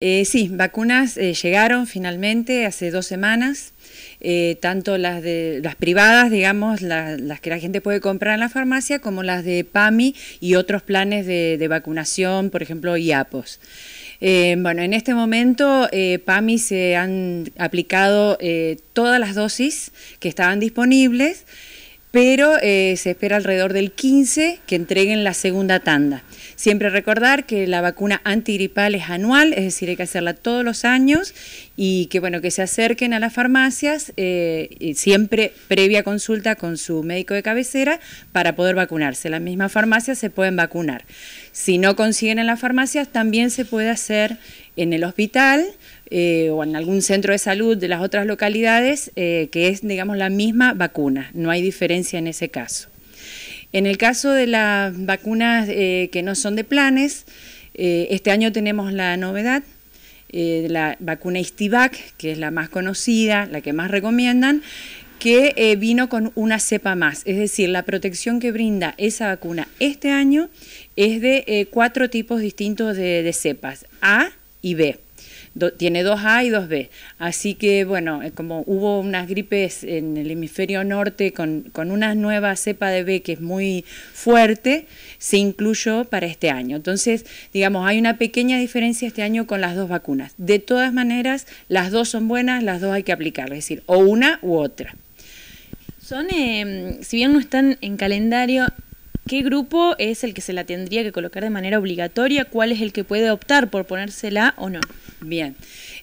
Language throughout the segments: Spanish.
Eh, sí, vacunas eh, llegaron finalmente hace dos semanas, eh, tanto las de las privadas, digamos, las que la gente puede comprar en la farmacia, como las de PAMI y otros planes de vacunación, por ejemplo, IAPOS. bueno, en este momento PAMI se han aplicado todas las dosis que estaban disponibles pero eh, se espera alrededor del 15 que entreguen la segunda tanda. Siempre recordar que la vacuna antigripal es anual, es decir, hay que hacerla todos los años y que bueno que se acerquen a las farmacias eh, siempre previa consulta con su médico de cabecera para poder vacunarse. las mismas farmacias se pueden vacunar. Si no consiguen en las farmacias, también se puede hacer en el hospital eh, o en algún centro de salud de las otras localidades, eh, que es, digamos, la misma vacuna. No hay diferencia en ese caso. En el caso de las vacunas eh, que no son de planes, este año tenemos la novedad la vacuna Istivac, que es la más conocida, la que más recomiendan, que vino con una cepa más. Es decir, la protección que brinda esa vacuna este año es de cuatro tipos distintos de, de cepas. A, y B. tiene dos a y 2B. Así que, bueno, eh, como hubo unas gripes en el hemisferio norte con, una nueva cepa de B que es muy fuerte, se incluyó para este año. Entonces, digamos, hay una pequeña diferencia este año con las dos vacunas. De todas maneras, las dos son buenas, las dos hay que aplicar es decir, o una u otra. Son, em, si bien no están en calendario, ¿Qué grupo es el que se la tendría que colocar de manera obligatoria? ¿Cuál es el que puede optar por ponérsela o no? Bien.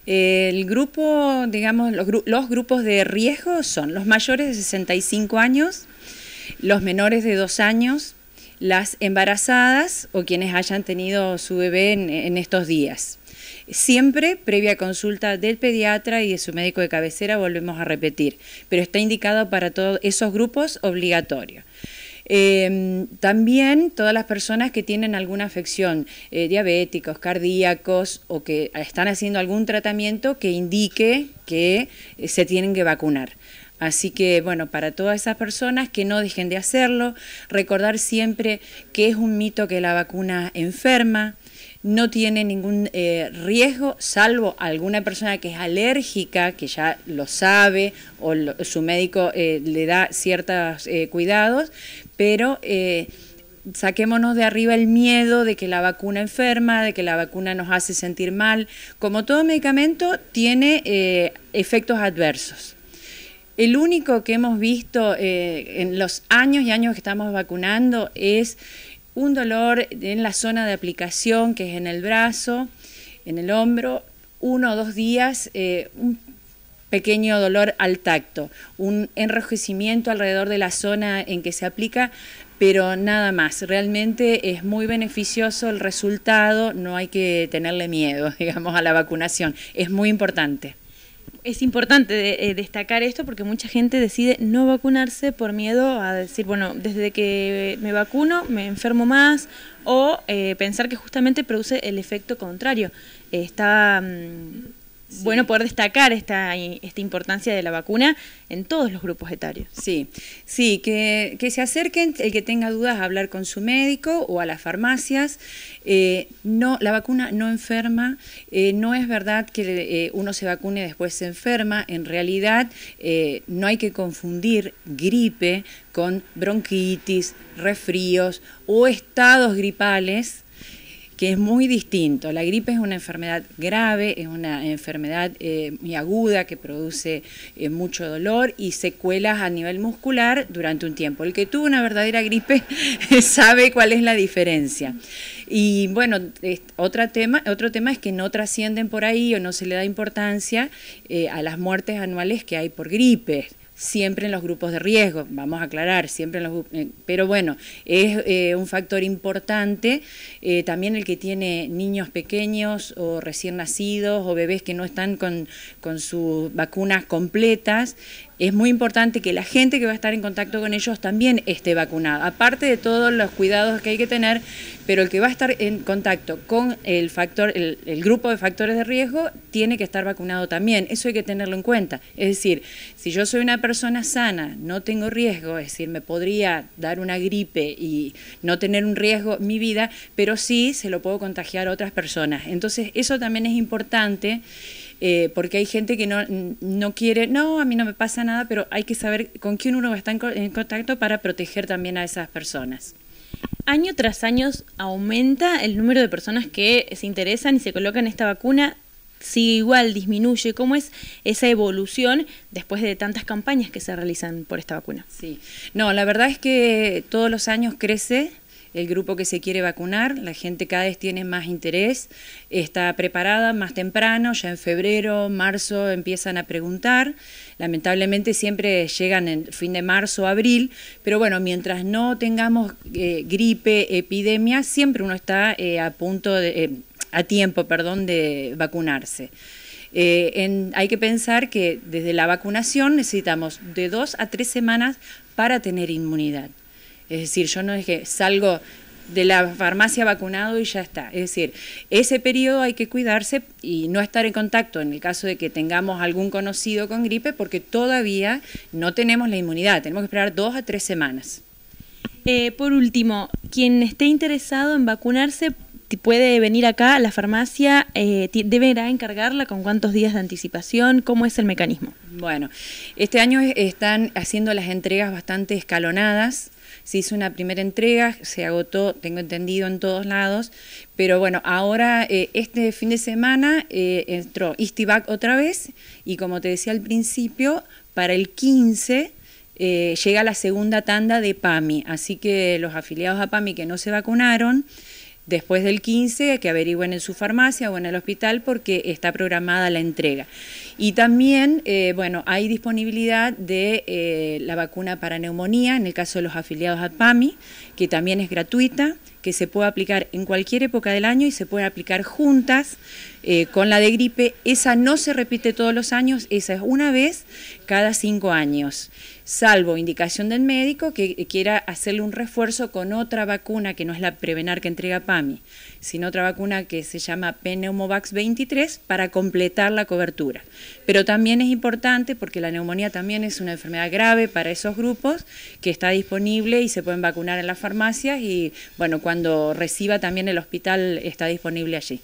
El grupo, digamos, los, grupos de riesgo son los mayores de 65 años, los menores de 2 años, las embarazadas o quienes hayan tenido su bebé en, en, estos días. Siempre previa consulta del pediatra y de su médico de cabecera, volvemos a repetir, pero está indicado para todos esos grupos obligatorio. Em, también todas las personas que tienen alguna afección, eh, diabéticos, cardíacos o que están haciendo algún tratamiento que indique que eh, se tienen que vacunar. Así que, bueno, para todas esas personas que no dejen de hacerlo, recordar siempre que es un mito que la vacuna enferma, no tiene ningún eh, riesgo, salvo alguna persona que es alérgica, que ya lo sabe o su médico eh, le da ciertos eh, cuidados, pero saquémonos de arriba el miedo de que la vacuna enferma, de que la vacuna nos hace sentir mal. Como todo medicamento, tiene efectos adversos. El único que hemos visto en los años y años que estamos vacunando es un dolor en la zona de aplicación, que es en el brazo, en el hombro, uno o dos días, eh, un pequeño dolor al tacto, un enrojecimiento alrededor de la zona en que se aplica, pero nada más. Realmente es muy beneficioso el resultado, no hay que tenerle miedo, digamos, a la vacunación. Es muy importante. Es importante eh, destacar esto porque mucha gente decide no vacunarse por miedo a decir, bueno, desde que me vacuno me enfermo más o eh, pensar que justamente produce el efecto contrario. está... Mm, bueno poder destacar esta, esta importancia de la vacuna en todos los grupos etarios. Sí, sí, que, se acerquen, el que tenga dudas, a hablar con su médico o a las farmacias. Eh, no, la vacuna no enferma, eh, no es verdad que eh, uno se vacune y después se enferma, en realidad no hay que confundir gripe con bronquitis, resfríos o estados gripales que es muy distinto. La gripe es una enfermedad grave, es una enfermedad eh, muy aguda que produce eh, mucho dolor y secuelas a nivel muscular durante un tiempo. El que tuvo una verdadera gripe sabe cuál es la diferencia. Y bueno, tema, otro tema es que no trascienden por ahí o no se le da importancia eh, a las muertes anuales que hay por gripe siempre en los grupos de riesgo, vamos a aclarar, siempre en los eh, pero bueno, es eh, un factor importante eh, también el que tiene niños pequeños o recién nacidos o bebés que no están con, con sus vacunas completas, es muy importante que la gente que va a estar en contacto con ellos también esté vacunada, aparte de todos los cuidados que hay que tener, pero el que va a estar en contacto con el factor, el, grupo de factores de riesgo tiene que estar vacunado también, eso hay que tenerlo en cuenta. Es decir, si yo soy una persona sana, no tengo riesgo, es decir, me podría dar una gripe y no tener un riesgo mi vida, pero sí se lo puedo contagiar a otras personas. Entonces, eso también es importante. Eh, porque hay gente que no, quiere, no, a mí no me pasa nada, pero hay que saber con quién uno está estar en contacto para proteger también a esas personas. Año tras año aumenta el número de personas que se interesan y se colocan esta vacuna. ¿Sigue igual? ¿Disminuye? ¿Cómo es esa evolución después de tantas campañas que se realizan por esta vacuna? Sí, no, la verdad es que todos los años crece el grupo que se quiere vacunar, la gente cada vez tiene más interés, está preparada más temprano, ya en febrero, marzo empiezan a preguntar, lamentablemente siempre llegan en fin de marzo, abril, pero bueno, mientras no tengamos eh, gripe, epidemia, siempre uno está eh, a punto eh, a tiempo, perdón, de vacunarse. hay que pensar que desde la vacunación necesitamos de dos a tres semanas para tener inmunidad. Es decir, yo no es que salgo de la farmacia vacunado y ya está. Es decir, ese periodo hay que cuidarse y no estar en contacto en el caso de que tengamos algún conocido con gripe porque todavía no tenemos la inmunidad, tenemos que esperar dos a tres semanas. Eh, por último, quien esté interesado en vacunarse puede venir acá a la farmacia, eh, deberá encargarla con cuántos días de anticipación, cómo es el mecanismo. Bueno, este año están haciendo las entregas bastante escalonadas, se hizo una primera entrega, se agotó, tengo entendido, en todos lados, pero bueno, ahora eh, este fin de semana eh, entró Istibac otra vez y como te decía al principio, para el 15 eh, llega la segunda tanda de PAMI, así que los afiliados a PAMI que no se vacunaron, después del 15 que averigüen en su farmacia o en el hospital porque está programada la entrega. Y también, eh, bueno, hay disponibilidad de eh, la vacuna para neumonía, en el caso de los afiliados a PAMI, que también es gratuita, que se puede aplicar en cualquier época del año y se puede aplicar juntas. Eh, con la de gripe, esa no se repite todos los años, esa es una vez cada cinco años, salvo indicación del médico que eh, quiera hacerle un refuerzo con otra vacuna que no es la Prevenar que entrega PAMI, sino otra vacuna que se llama Pneumovax 23 para completar la cobertura. Pero también es importante porque la neumonía también es una enfermedad grave para esos grupos que está disponible y se pueden vacunar en las farmacias y bueno, cuando reciba también el hospital está disponible allí.